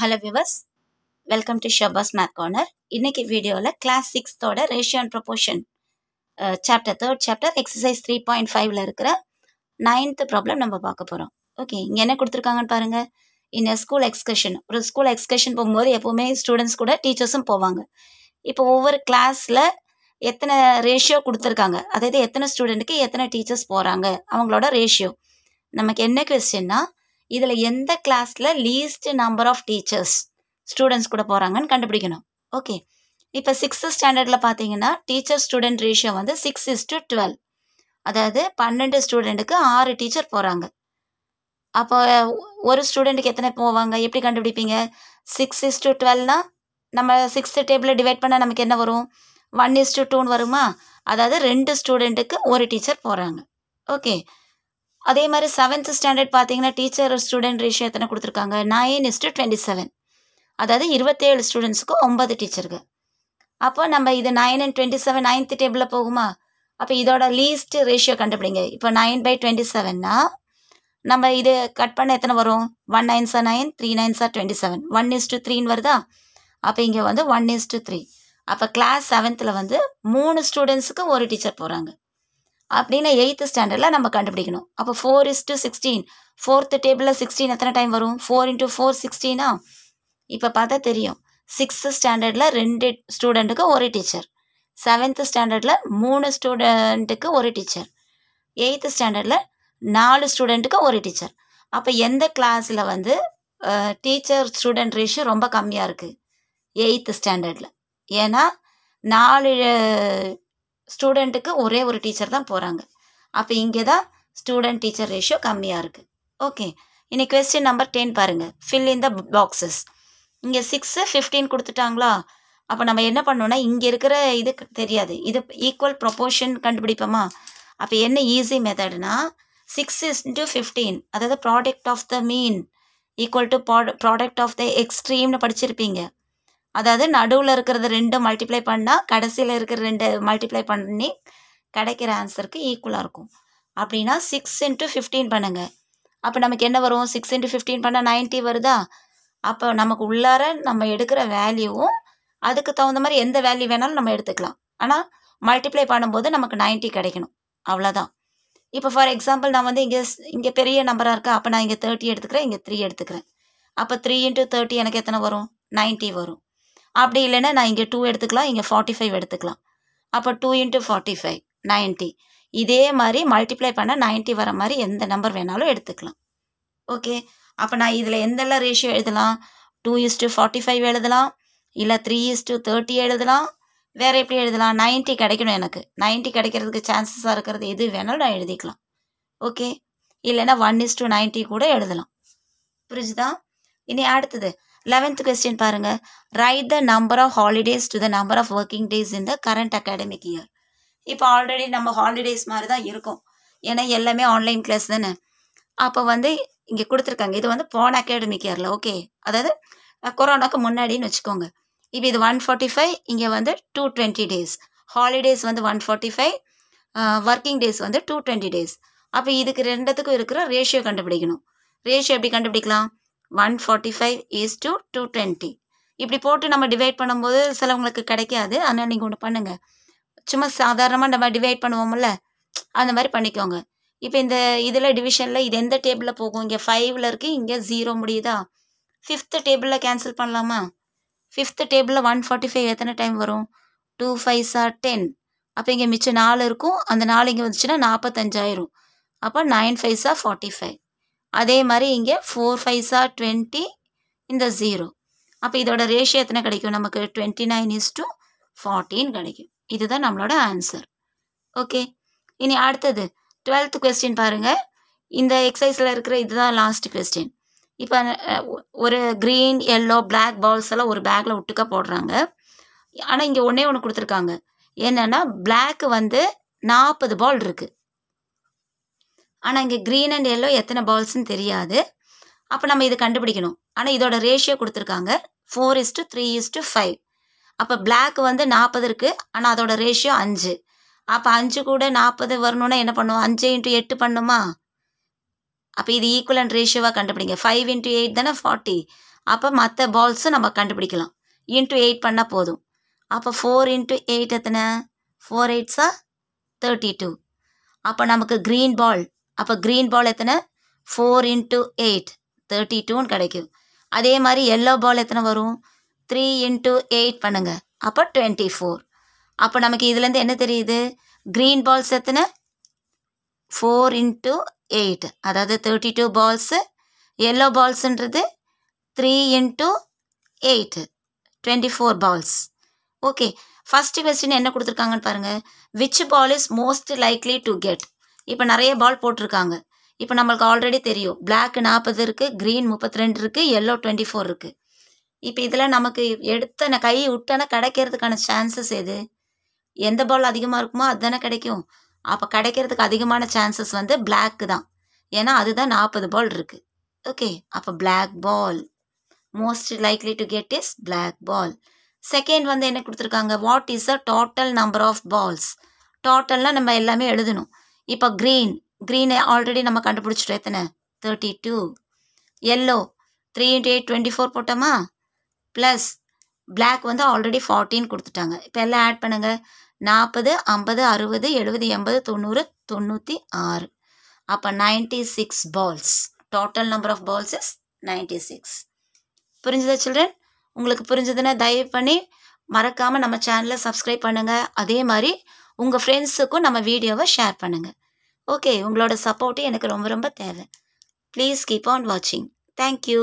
hello viewers welcome to Shabash math corner இன்னைக்கு வீடியோவில் class சிக்ஸ்த்தோட ratio and proportion chapter third chapter exercise three point ஃபைவ்ல இருக்கிற ninth problem நம்ம பார்க்க போகிறோம் ஓகே இங்கே என்ன கொடுத்துருக்காங்கன்னு பாருங்கள் இந்த ஸ்கூல் எக்ஸ்கர்ஷன் ஒரு ஸ்கூல் எக்ஸ்கர்ஷன் போகும்போது எப்போவுமே ஸ்டூடெண்ட்ஸ் கூட டீச்சர்ஸும் போவாங்க இப்போ ஒவ்வொரு கிளாஸில் எத்தனை ரேஷியோ கொடுத்துருக்காங்க அதாவது எத்தனை ஸ்டூடெண்ட்டுக்கு எத்தனை டீச்சர்ஸ் போகிறாங்க அவங்களோட ரேஷியோ நமக்கு என்ன கொஸ்டின்னா இதில் எந்த கிளாஸில் least number of teachers students கூட போகிறாங்கன்னு கண்டுபிடிக்கணும் ஓகே இப்போ சிக்ஸ்த்து ஸ்டாண்டர்டில் பார்த்தீங்கன்னா டீச்சர் ஸ்டூடெண்ட் ரேஷியோ வந்து சிக்ஸ் இஸ் டு டுவெல் அதாவது பன்னெண்டு ஸ்டூடெண்ட்டுக்கு ஆறு டீச்சர் போகிறாங்க அப்போ ஒரு ஸ்டூடெண்ட்டுக்கு எத்தனை போவாங்க எப்படி கண்டுபிடிப்பீங்க சிக்ஸ் இஸ் டு டுவெல்னா நம்ம சிக்ஸ்த்து டேபிளில் டிவைட் பண்ணால் நமக்கு என்ன வரும் ஒன் இஸ் டு டூன்னு வருமா அதாவது ரெண்டு ஸ்டூடெண்ட்டுக்கு ஒரு டீச்சர் போகிறாங்க ஓகே அதே மாதிரி செவன்த் ஸ்டாண்டர்ட் பார்த்தீங்கன்னா டீச்சர் ஸ்டூடெண்ட் ரேஷியோ எத்தனை கொடுத்துருக்காங்க நைன் இஸ்டு டுவெண்ட்டி செவன் அதாவது இருபத்தேழு ஸ்டூடெண்ட்ஸுக்கு ஒம்பது டீச்சருக்கு அப்போ நம்ம இது nine and twenty seven ninth டேபிளில் போகுமா அப்போ இதோட லீஸ்ட் ரேஷியோ கண்டுபிடிங்க இப்போ நைன் பை டுவெண்ட்டி செவன்னா நம்ம இது கட் பண்ண எத்தனை வரும் one nine sir nine three nine sir twenty seven one is to த்ரீன்னு வருதா அப்போ இங்கே வந்து ஒன் இஸ் டு த்ரீ அப்போ கிளாஸ் செவன்த்தில் வந்து மூணு ஸ்டூடெண்ட்ஸுக்கு ஒரு டீச்சர் போகிறாங்க அப்படின்னு எயித்து ஸ்டாண்டர்டில் நம்ம கண்டுபிடிக்கணும் அப்போ four is to sixteen fourth டேபிளில் சிக்ஸ்டீன் எத்தனை டைம் வரும் ஃபோர் இன்ட்டு ஃபோர் சிக்ஸ்டீனா இப்போ பார்த்தா தெரியும் சிக்ஸ்த்து ஸ்டாண்டர்டில் ரெண்டு ஸ்டூடெண்ட்டுக்கு ஒரு டீச்சர் செவன்த்து ஸ்டாண்டர்டில் மூணு ஸ்டூடெண்ட்டுக்கு ஒரு டீச்சர் எயித்து ஸ்டாண்டர்டில் நாலு ஸ்டூடெண்ட்டுக்கு ஒரு டீச்சர் அப்போ எந்த கிளாஸில் வந்து டீச்சர் ஸ்டூடெண்ட் ரேஷியோ ரொம்ப கம்மியாக இருக்குது எயித்து ஸ்டாண்டர்டில் ஏன்னா நாலு ஸ்டூடெண்ட்டுக்கு ஒரே ஒரு டீச்சர் தான் போகிறாங்க அப்போ இங்கே தான் ஸ்டூடெண்ட் டீச்சர் ரேஷியோ கம்மியாக இருக்குது ஓகே இனி கொஸ்டின் நம்பர் டென் பாருங்கள் ஃபில் இன் த பாக்ஸஸ் இங்கே சிக்ஸு ஃபிஃப்டீன் கொடுத்துட்டாங்களா அப்போ நம்ம என்ன பண்ணோம்னா இங்கே இருக்கிற இது தெரியாது இது ஈக்குவல் ப்ரொப்போர்ஷன் கண்டுபிடிப்போமா அப்போ என்ன ஈஸி மெத்தடுனா சிக்ஸ் இஸ் இன்ட்டு ஃபிஃப்டீன் அதாவது product of the mean equal to product of the எக்ஸ்ட்ரீம்னு படிச்சிருப்பீங்க அதாவது நடுவில் இருக்கிறது ரெண்டு மல்டிப்ளை பண்ணால் கடைசியில் இருக்கிற ரெண்டு மல்டிப்ளை பண்ணி கிடைக்கிற ஆன்சருக்கு ஈக்குவலாக இருக்கும் அப்படின்னா சிக்ஸ் இன்ட்டு ஃபிஃப்டீன் பண்ணுங்கள் அப்போ நமக்கு என்ன வரும் சிக்ஸ் இன்ட்டு ஃபிஃப்டீன் பண்ணால் நைன்ட்டி வருதா அப்போ நமக்கு உள்ளார நம்ம எடுக்கிற வேல்யூவும் அதுக்கு தகுந்த மாதிரி எந்த வேல்யூ வேணாலும் நம்ம எடுத்துக்கலாம் ஆனால் மல்டிப்ளை பண்ணும்போது நமக்கு நைன்ட்டி கிடைக்கணும் அவ்வளோதான் இப்போ ஃபார் எக்ஸாம்பிள் நான் வந்து இங்கே இங்கே பெரிய நம்பராக இருக்கா அப்போ நான் இங்கே தேர்ட்டி எடுத்துக்கிறேன் இங்கே த்ரீ எடுத்துக்கிறேன் அப்போ த்ரீ இன்ட்டு தேர்ட்டி எனக்கு எத்தனை வரும் நைன்ட்டி வரும் அப்படி இல்லைன்னா நான் இங்கே டூ எடுத்துக்கலாம் இங்கே ஃபார்ட்டி ஃபைவ் எடுத்துக்கலாம் அப்போ two into forty five ninety இதே மாதிரி மல்டிப்ளை பண்ணால் நைன்ட்டி வர மாதிரி எந்த நம்பர் வேணாலும் எடுத்துக்கலாம் ஓகே அப்போ நான் இதில் எந்தெல்லாம் ரேஷியோ எழுதலாம் two is to forty five எழுதலாம் இல்லை த்ரீ இஸ் டு தேர்ட்டி எழுதலாம் வேறு எப்படி எழுதலாம் நைன்ட்டி கிடைக்கணும் எனக்கு நைன்ட்டி கிடைக்கிறதுக்கு சான்சஸாக இருக்கிறது எது வேணாலும் நான் எழுதிக்கலாம் ஓகே இல்லைன்னா ஒன் இஸ் டு நைன்ட்டி கூட எழுதலாம் புரிஞ்சுதா இனி அடுத்தது லெவன்த் கொஸ்டின் பாருங்கள் write the number of holidays to the number of working days in the current academic year இப்போ ஆல்ரெடி நம்ம ஹாலிடேஸ் மாதிரி தான் இருக்கும் ஏன்னா எல்லாமே ஆன்லைன் கிளாஸ் தானே அப்போ வந்து இங்கே கொடுத்துருக்காங்க இது வந்து போன அகாடமிக் இயரில் ஓகே அதாவது கொரோனாக்கு முன்னாடின்னு வச்சுக்கோங்க இப்போ இது ஒன் ஃபார்ட்டி ஃபைவ் இங்கே வந்து டூ டுவெண்ட்டி டேஸ் ஹாலிடேஸ் வந்து one forty five working days வந்து டூ டுவெண்ட்டி டேஸ் அப்போ இதுக்கு ரெண்டுத்துக்கும் இருக்கிற ரேஷியோ கண்டுபிடிக்கணும் ரேஷியோ எப்படி கண்டுபிடிக்கலாம் one forty five is to two twenty இப்படி போட்டு நம்ம டிவைட் பண்ணும்போது சிலவங்களுக்கு கிடைக்காது அதனால் நீங்கள் ஒன்று பண்ணுங்கள் சும்மா சாதாரணமாக நம்ம டிவைட் பண்ணுவோம்ல அந்த மாதிரி பண்ணிக்கோங்க இப்போ இந்த இதில் டிவிஷனில் இது எந்த டேபிளில் போகும் இங்கே ஃபைவ்ல இருக்குது இங்கே ஜீரோ முடியுதா ஃபிஃப்த்து டேபிளில் கேன்சல் பண்ணலாமா ஃபிஃப்த்து டேபிளில் ஒன் ஃபார்ட்டி ஃபைவ் எத்தனை டைம் வரும் டூ ஃபைவ் சார் டென் அப்போ இங்கே மிச்சம் நாலு இருக்கும் அந்த நாலு இங்கே வந்துச்சுன்னா நாற்பத்தஞ்சாயிரும் அப்போ nine five sir forty five அதே மாதிரி இங்கே ஃபோர் சார் டுவெண்ட்டி இந்த ஜீரோ அப்போ இதோட ரேஷியோ எத்தனை கிடைக்கும் நமக்கு டுவெண்ட்டி நைன் இஸ் டு ஃபார்ட்டின் கிடைக்கும் இதுதான் நம்மளோட ஆன்சர் ஓகே இனி அடுத்தது டுவெல்த் கொஸ்டின் பாருங்கள் இந்த எக்ஸசைஸில் இருக்கிற இதுதான் லாஸ்ட் கொஸ்டின் இப்போ ஒரு க்ரீன் எல்லோ பிளாக் பால்ஸ் எல்லாம் ஒரு பேக்கில் விட்டுக்க போடுறாங்க ஆனால் இங்கே ஒன்றே ஒன்று கொடுத்துருக்காங்க என்னென்னா பிளாக் வந்து நாற்பது பால் இருக்குது ஆனால் இங்கே க்ரீன் அண்ட் எல்லோ எத்தனை பால்ஸ்ன்னு தெரியாது அப்போ நம்ம இது கண்டுபிடிக்கணும் ஆனால் இதோட ரேஷியோ கொடுத்துருக்காங்க four is to three is to five அப்போ பிளாக் வந்து நாற்பது இருக்குது ஆனால் அதோட ரேஷியோ அஞ்சு அப்போ அஞ்சு கூட நாற்பது வரணுன்னா என்ன பண்ணுவோம் அஞ்சு இன்ட்டு எட்டு பண்ணுமா அப்போ இது ஈக்குவல் அண்ட் ரேஷியோவாக கண்டுபிடிங்க ஃபைவ் இன்ட்டு எயிட் தானே ஃபார்ட்டி அப்போ மற்ற பால்ஸும் நம்ம கண்டுபிடிக்கலாம் இன்ட்டு எயிட் பண்ணால் போதும் அப்போ ஃபோர் இன்ட்டு எயிட் எத்தனை ஃபோர் எயிட்ஸா தேர்ட்டி டூ அப்போ நமக்கு க்ரீன் பால் அப்போ க்ரீன் பால் எத்தனை ஃபோர் இன்ட்டு எயிட் தேர்ட்டி டூன்னு கிடைக்கும் அதே மாதிரி எல்லோ பால் எத்தனை வரும் த்ரீ இன்ட்டு எயிட் பண்ணுங்கள் அப்போ டுவெண்ட்டி ஃபோர் அப்போ நமக்கு இதுலேருந்து என்ன தெரியுது க்ரீன் பால்ஸ் எத்தனை ஃபோர் இன்ட்டு எயிட் அதாவது தேர்ட்டி டூ பால்ஸு எல்லோ பால்ஸுன்றது three into eight twenty four balls okay first question என்ன கொடுத்துருக்காங்கன்னு பாருங்கள் which ball is most likely to get இப்போ நிறைய பால் போட்டிருக்காங்க இப்போ நம்மளுக்கு ஆல்ரெடி தெரியும் பிளாக் நாற்பது இருக்குது க்ரீன் முப்பத்தி ரெண்டு இருக்குது எல்லோ டுவெண்ட்டி ஃபோர் இருக்குது இப்போ இதில் நமக்கு எடுத்தன கை விட்டன கிடைக்கிறதுக்கான சான்சஸ் எது எந்த பால் அதிகமாக இருக்குமோ அதுதானே கிடைக்கும் அப்போ கிடைக்கிறதுக்கு அதிகமான சான்சஸ் வந்து பிளாக்கு தான் ஏன்னா அதுதான் நாற்பது பால் இருக்குது ஓகே அப்போ black ball most likely to get is black ball second வந்து என்ன கொடுத்துருக்காங்க what is the total number of balls டோட்டல்லாம் நம்ம எல்லாமே எழுதணும் இப்போ க்ரீன் க்ரீனை ஆல்ரெடி நம்ம கண்டுபிடிச்சிட்டோம் எத்தனை thirty two yellow three into eight twenty four போட்டோமா ப்ளஸ் பிளாக் வந்து ஆல்ரெடி ஃபார்ட்டின்னு கொடுத்துட்டாங்க இப்போ எல்லாம் ஆட் பண்ணுங்கள் நாற்பது ஐம்பது அறுபது எழுபது எண்பது தொண்ணூறு தொண்ணூற்றி ஆறு அப்போ ninety six balls total number of balls is ninety six புரிஞ்சுதா சில்ட்ரன் உங்களுக்கு புரிஞ்சதுன்னா தயவு பண்ணி மறக்காமல் நம்ம சேனலை சப்ஸ்கிரைப் பண்ணுங்கள் அதே மாதிரி உங்கள் ஃப்ரெண்ட்ஸுக்கும் நம்ம வீடியோவை ஷேர் பண்ணுங்கள் ஓகே உங்களோட சப்போர்ட்டு எனக்கு ரொம்ப ரொம்ப தேவை ப்ளீஸ் கீப் ஆன் வாட்சிங் தேங்க்யூ